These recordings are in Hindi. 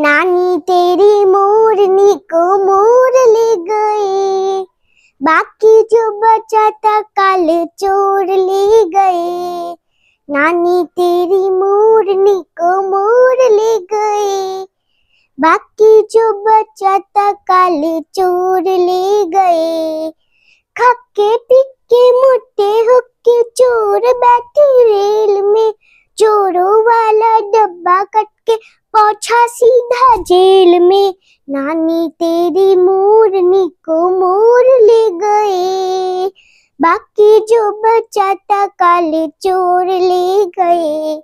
नानी तेरी मोरनी को मोर ले गए बाकी जो बचा था काले चोर ले गए नानी तेरी मोरनी को मोर ले गए बाकी जो बचा था काले चोर ले गए खक्के पिक्के मोटे हुक्के चोर बैठे रेल में चोरों वाला डब्बा कटके पोछा सीधा जेल में नानी तेरी मोरनी को मोर ले गए बाकी जो बचा था काले चोर ले गए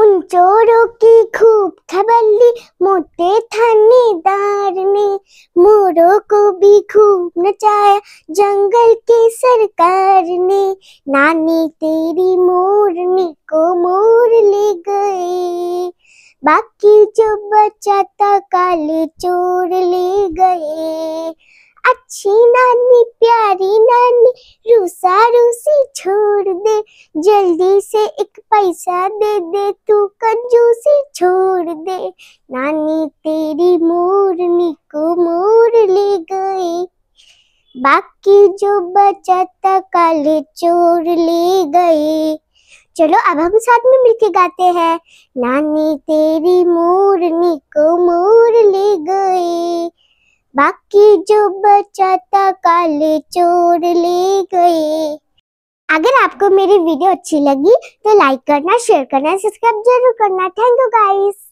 उन चोरों की खूब खबर ली मोटे थानेदार ने मोरों को भी खूब नचाया जंगल के सरकार ने नानी तेरी मोरनी को मोर बाकी जो बचा था काले चोर ले गए अच्छी नानी प्यारी नानी रूसा रूसी छोड़ दे जल्दी से एक पैसा दे दे तू कंजूसी छोड़ दे नानी तेरी मोरनी को मोर ले गए बाकी जो बचा था काले चोर ले गए चलो अब हम साथ में मिलके गाते हैं नानी तेरी मोरनी को मोर ले गई बाकी जो बचा था काले चोर ले गए अगर आपको मेरी वीडियो अच्छी लगी तो लाइक करना शेयर करना सब्सक्राइब जरूर करना थैंक यू गाइस